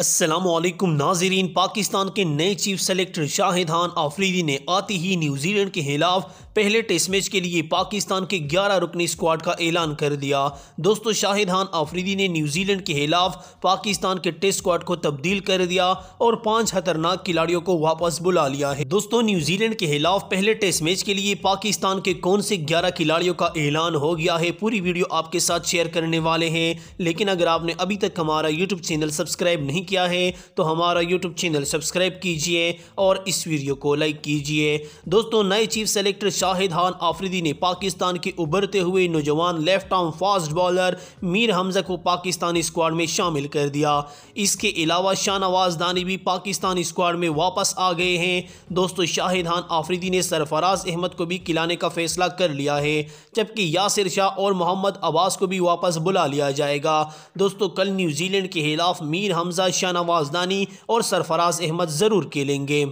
असलम नाजरीन पाकिस्तान के नए चीफ सेलेक्टर शाहिदान आफरीदी ने आते ही न्यूजीलैंड के खिलाफ पहले टेस्ट मैच के लिए पाकिस्तान के 11 रुकनी स्क्वाड का ऐलान कर दिया दोस्तों शाहिदान आफरीदी ने न्यूजीलैंड के खिलाफ पाकिस्तान के टेस्ट स्क्वाड को तब्दील कर दिया और पांच खतरनाक खिलाड़ियों को वापस बुला लिया है दोस्तों न्यूजीलैंड के खिलाफ पहले टेस्ट मैच के लिए पाकिस्तान के कौन से ग्यारह खिलाड़ियों का ऐलान हो गया है पूरी वीडियो आपके साथ शेयर करने वाले हैं लेकिन अगर आपने अभी तक हमारा यूट्यूब चैनल सब्सक्राइब नहीं किया है तो हमारा यूट्यूब चैनल सब्सक्राइब कीजिए और इस वीडियो को लाइक कीजिए दोस्तों नए चीफ सेलेक्टर शाहिद खान आफरीदी ने पाकिस्तान के उभरते हुए नौजवान left arm fast bowler Mir Hamza को पाकिस्तानी स्क्वाड में शामिल कर दिया इसके अलावा शाहनवाज दानी भी पाकिस्तानी स्क्वाड में वापस आ गए हैं दोस्तों शाहिद खान आफरीदी ने सरफराज अहमद को भी खिलाने का फैसला कर लिया है जबकि यासिर शाह और मोहम्मद अब्बास को भी वापस बुला लिया जाएगा दोस्तों कल न्यूजीलैंड के खिलाफ मीर हमजा शाहनवाज दानी और सरफराज अहमद ज़रूर खेलेंगे